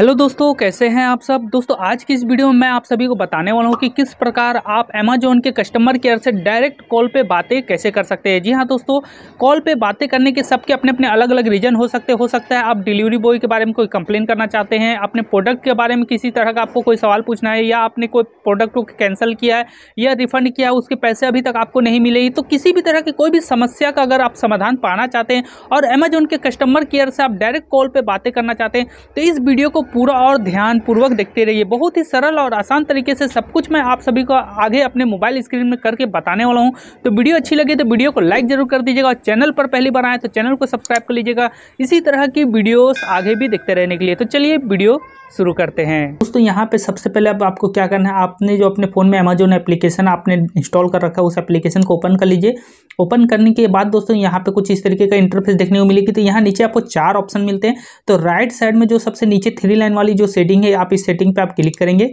hello दोस्तों कैसे हैं आप सब दोस्तों आज की इस वीडियो में मैं आप सभी को बताने वाला हूं कि किस प्रकार आप अमेजोन के कस्टमर केयर से डायरेक्ट कॉल पे बातें कैसे कर सकते हैं जी हाँ दोस्तों कॉल पे बातें करने के सबके अपने अपने अलग अलग रीजन हो सकते हो सकता है आप डिलीवरी बॉय के बारे में कोई कंप्लेन करना चाहते हैं अपने प्रोडक्ट के बारे में किसी तरह का आपको कोई सवाल पूछना है या आपने कोई प्रोडक्ट को कैंसिल किया है या रिफंड किया है उसके पैसे अभी तक आपको नहीं मिले तो किसी भी तरह की कोई भी समस्या का अगर आप समाधान पाना चाहते हैं और अमेजोन के कस्टमर केयर से आप डायरेक्ट कॉल पर बातें करना चाहते हैं तो इस वीडियो को पूरा और ध्यानपूर्वक देखते रहिए बहुत ही सरल और आसान तरीके से सब कुछ मैं आप सभी को आगे अपने मोबाइल स्क्रीन में करके बताने वाला हूँ तो वीडियो अच्छी लगी तो वीडियो को लाइक जरूर कर दीजिएगा और चैनल पर पहली बार आए तो चैनल को सब्सक्राइब कर लीजिएगा इसी तरह की वीडियोस आगे भी देखते रहने के लिए तो चलिए वीडियो शुरू करते हैं दोस्तों यहाँ पे सबसे पहले अब आपको क्या करना है आपने जो अपने फ़ोन में अमेजोन एप्लीकेशन आपने इंस्टॉल कर रखा है उस एप्लीकेशन को ओपन कर लीजिए ओपन करने के बाद दोस्तों यहाँ पे कुछ इस तरीके का इंटरफेस देखने को मिलेगी तो यहाँ नीचे आपको चार ऑप्शन मिलते हैं तो राइट साइड में जो सबसे नीचे थ्री थ्री लाइन वाली जो सेटिंग है आप इस सेटिंग पे आप क्लिक करेंगे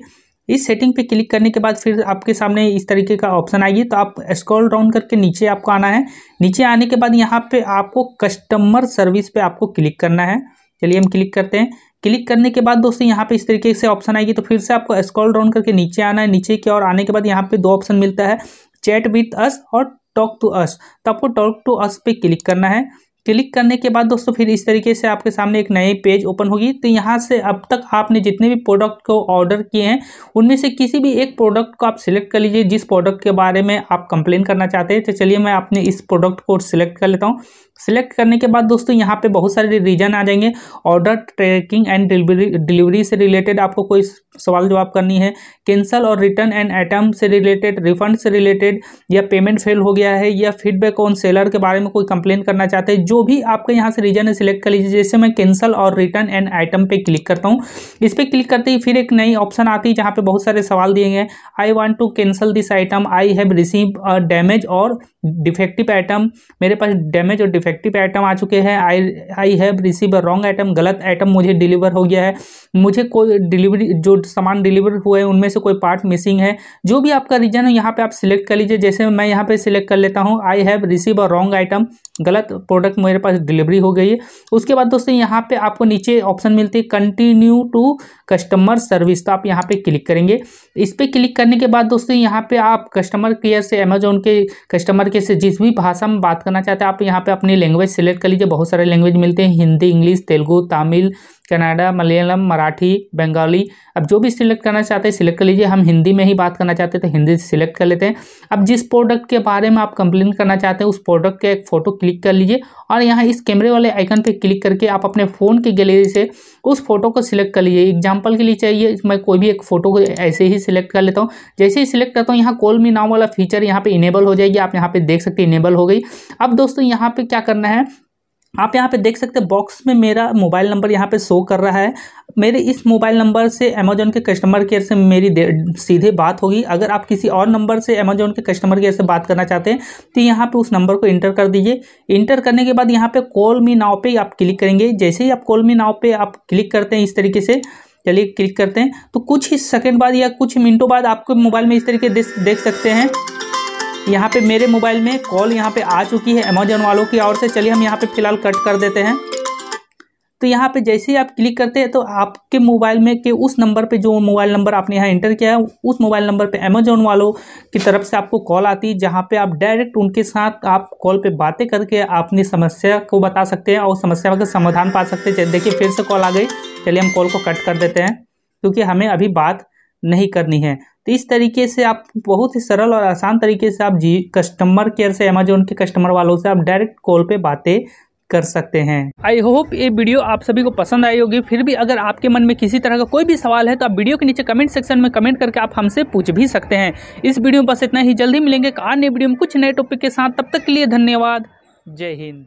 इस सेटिंग पे क्लिक करने के बाद फिर आपके सामने इस तरीके का ऑप्शन आएगी तो आप स्क्रॉल डाउन करके नीचे आपको आना है नीचे आने के बाद यहाँ पे आपको कस्टमर सर्विस पे आपको क्लिक करना है चलिए हम क्लिक करते हैं क्लिक करने के बाद दोस्तों यहाँ पे इस तरीके से ऑप्शन आएगी तो फिर से आपको स्क्रॉल डाउन करके नीचे आना है नीचे की ओर आने के बाद यहाँ पे दो ऑप्शन मिलता है चैट विथ अस और टॉक टू अस तो आपको टॉक टू अस पे क्लिक करना है क्लिक करने के बाद दोस्तों फिर इस तरीके से आपके सामने एक नए पेज ओपन होगी तो यहाँ से अब तक आपने जितने भी प्रोडक्ट को ऑर्डर किए हैं उनमें से किसी भी एक प्रोडक्ट को आप सिलेक्ट कर लीजिए जिस प्रोडक्ट के बारे में आप कंप्लेन करना चाहते हैं तो चलिए मैं अपने इस प्रोडक्ट को सिलेक्ट कर लेता हूँ सिलेक्ट करने के बाद दोस्तों यहाँ पे बहुत सारे रीजन आ जाएंगे order tracking and delivery delivery से रिलेटेड आपको कोई सवाल जवाब करनी है कैंसल और रिटर्न एंड आइटम से रिलेटेड रिफंड से रिलेटेड या पेमेंट फेल हो गया है या फीडबैक ऑन सेलर के बारे में कोई कंप्लेन करना चाहते हैं जो भी आपके यहाँ से रीजन है सिलेक्ट कर लीजिए जैसे मैं कैंसल और रिटर्न एंड आइटम पर क्लिक करता हूँ इस पर क्लिक करते ही फिर एक नई ऑप्शन आती है जहाँ पर बहुत सारे सवाल दिए गए I want to cancel this item I have receive damage और डिफेक्टिव आइटम मेरे पास डैमेज और डिफेक्ट डिफेक्टिव आइटम आ चुके हैं I I have receive a wrong item गलत आइटम मुझे डिलीवर हो गया है मुझे कोई डिलीवरी जो सामान डिलीवर हुए हैं उनमें से कोई पार्ट मिसिंग है जो भी आपका रीजन है यहाँ पर आप सिलेक्ट कर लीजिए जैसे मैं यहाँ पर सिलेक्ट कर लेता हूँ I have receive a wrong item गलत प्रोडक्ट मेरे पास डिलीवरी हो गई है उसके बाद दोस्तों यहाँ पे आपको नीचे ऑप्शन मिलती है कंटिन्यू टू कस्टमर सर्विस तो आप यहाँ पे क्लिक करेंगे इस पर क्लिक करने के बाद दोस्तों यहाँ पे आप कस्टमर केयर से अमेजोन के कस्टमर केयर से जिस भी भाषा में बात करना चाहते हैं आप यहाँ पे अपने लैंग्वेज सेलेक्ट कर लीजिए बहुत सारे लैंग्वेज मिलते हैं हिंदी इंग्लिश तेलुगु तमिल कनाडा मलयालम मराठी बंगाली अब जो भी सिलेक्ट करना चाहते हैं सिलेक्ट कर लीजिए हम हिंदी में ही बात करना चाहते हैं तो हिंदी सेलेक्ट सिलेक्ट कर लेते हैं अब जिस प्रोडक्ट के बारे में आप कंप्लेन करना चाहते हैं उस प्रोडक्ट का एक फ़ोटो क्लिक कर लीजिए और यहाँ इस कैमरे वाले आइकन पर क्लिक करके आप अपने फ़ोन की गैलरी से उस फोटो को सिलेक्ट कर लीजिए एग्जाम्पल के लिए चाहिए मैं कोई भी एक फ़ोटो को ऐसे ही सिलेक्ट कर लेता हूँ जैसे ही सिलेक्ट करता हूँ यहाँ कॉल मी नाम वाला फीचर यहाँ पे इनेबल हो जाएगी आप यहाँ पर देख सकते हैं इनेबल हो गई अब दोस्तों यहाँ पर क्या करना है आप यहाँ पे देख सकते हैं बॉक्स में मेरा मोबाइल नंबर यहाँ पे शो कर रहा है मेरे इस मोबाइल नंबर से अमेजोन के कस्टमर केयर से मेरी सीधे बात होगी अगर आप किसी और नंबर से अमेजोन के कस्टमर केयर से बात करना चाहते हैं तो यहाँ पे उस नंबर को इंटर कर दीजिए इंटर करने के बाद यहाँ पे कॉल मी नाव पे आप क्लिक करेंगे जैसे ही आप कॉल मी नाव पे आप क्लिक करते हैं इस तरीके से चलिए क्लिक करते हैं तो कुछ ही सेकेंड बाद या कुछ मिनटों बाद आपके मोबाइल में इस तरीके देख सकते हैं यहाँ पे मेरे मोबाइल में कॉल यहाँ पे आ चुकी है अमेजोन वालों की ओर से चलिए हम यहाँ पे फ़िलहाल कट कर देते हैं तो यहाँ पे जैसे ही आप क्लिक करते हैं तो आपके मोबाइल में के उस नंबर पे जो मोबाइल नंबर आपने यहाँ एंटर किया है उस मोबाइल नंबर पे अमेजोन वालों की तरफ से आपको कॉल आती है जहाँ पे आप डायरेक्ट उनके साथ आप कॉल पे बातें करके अपनी समस्या को बता सकते हैं और समस्या का समाधान पा सकते हैं देखिए फिर से कॉल आ गई चलिए हम कॉल को कट कर देते हैं क्योंकि हमें अभी बात नहीं करनी है तो इस तरीके से आप बहुत ही सरल और आसान तरीके से आप जी कस्टमर केयर से अमेजोन के कस्टमर वालों से आप डायरेक्ट कॉल पे बातें कर सकते हैं आई होप ये वीडियो आप सभी को पसंद आई होगी फिर भी अगर आपके मन में किसी तरह का कोई भी सवाल है तो आप वीडियो के नीचे कमेंट सेक्शन में कमेंट करके आप हमसे पूछ भी सकते हैं इस वीडियो में बस इतना ही जल्दी मिलेंगे नए वीडियो में कुछ नए टॉपिक के साथ तब तक के लिए धन्यवाद जय हिंद